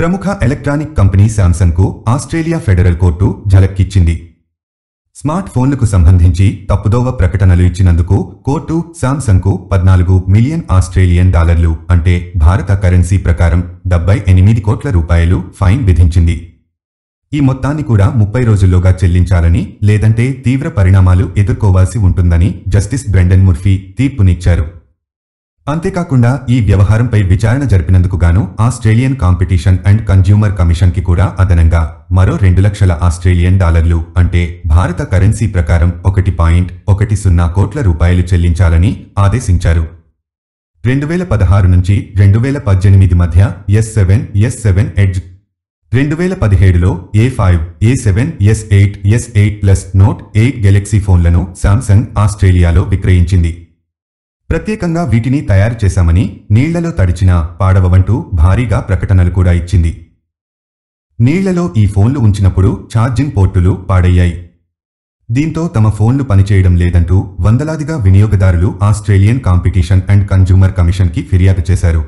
ప్రముఖ electronic company శాంసంగ్కు Australia federal court ఝలక్కిచ్చింది స్మార్ట్ ఫోన్లకు సంబంధించి తప్పుదోవ ప్రకటనలు ఇచ్చినందుకు కోర్టు శాంసంగ్కు పద్నాలుగు మిలియన్ ఆస్ట్రేలియన్ డాలర్లు అంటే భారత కరెన్సీ ప్రకారం డెబ్బై ఎనిమిది కోట్ల రూపాయలు ఫైన్ విధించింది ఈ మొత్తాన్ని కూడా ముప్పై రోజుల్లోగా చెల్లించాలని లేదంటే తీవ్ర పరిణామాలు ఎదుర్కోవాల్సి ఉంటుందని జస్టిస్ బ్రెండన్ ముర్ఫీ తీర్పునిచ్చారు అంతేకాకుండా ఈ వ్యవహారంపై విచారణ జరిపినందుకు గాను Australian competition and consumer commission కి కూడా అదనంగా మరో రెండు లక్షల ఆస్ట్రేలియన్ డాలర్లు అంటే భారత కరెన్సీ ప్రకారం ఒకటి పాయింట్ ఒకటి సున్నా కోట్ల రూపాయలు చెల్లించాలని ఆదేశించారు రెండు వేల పదహారు నుంచి రెండు వేల పద్దెనిమిది మధ్య S seven S seven edge రెండు వేల పదిహేడులో A five A seven S eight S eight plus note eight Galaxy ఫోన్లను శాంసంగ్ ఆస్ట్రేలియాలో విక్రయించింది ప్రత్యేకంగా వీటిని తయారు చేశామని నీళ్లలో తడిచిన పాడవవంటూ భారీగా ప్రకటనలు కూడా ఇచ్చింది నీళ్లలో ఈ ఫోన్లు ఉంచినప్పుడు ఛార్జింగ్ పోర్టులు పాడయ్యాయి దీంతో తమ ఫోన్లు పనిచేయడం లేదంటూ వందలాదిగా వినియోగదారులు ఆస్ట్రేలియన్ కాంపిటీషన్ అండ్ కన్జ్యూమర్ కమిషన్కి ఫిర్యాదు చేశారు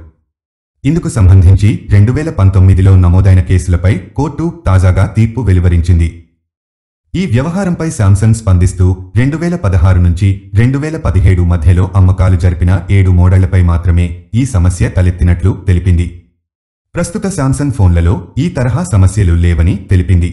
ఇందుకు సంబంధించి రెండు వేల పంతొమ్మిదిలో నమోదైన కేసులపై కోర్టు తాజాగా తీర్పు వెలువరించింది ఈ వ్యవహారంపై శాంసంగ్ స్పందిస్తూ రెండు వేల పదహారు నుంచి రెండు వేల పదిహేడు మధ్యలో అమ్మకాలు జరిపిన ఏడు మోడళ్లపై మాత్రమే ఈ సమస్య తలెత్తినట్లు తెలిపింది ప్రస్తుత శాంసంగ్ ఫోన్లలో ఈ తరహా సమస్యలు లేవని తెలిపింది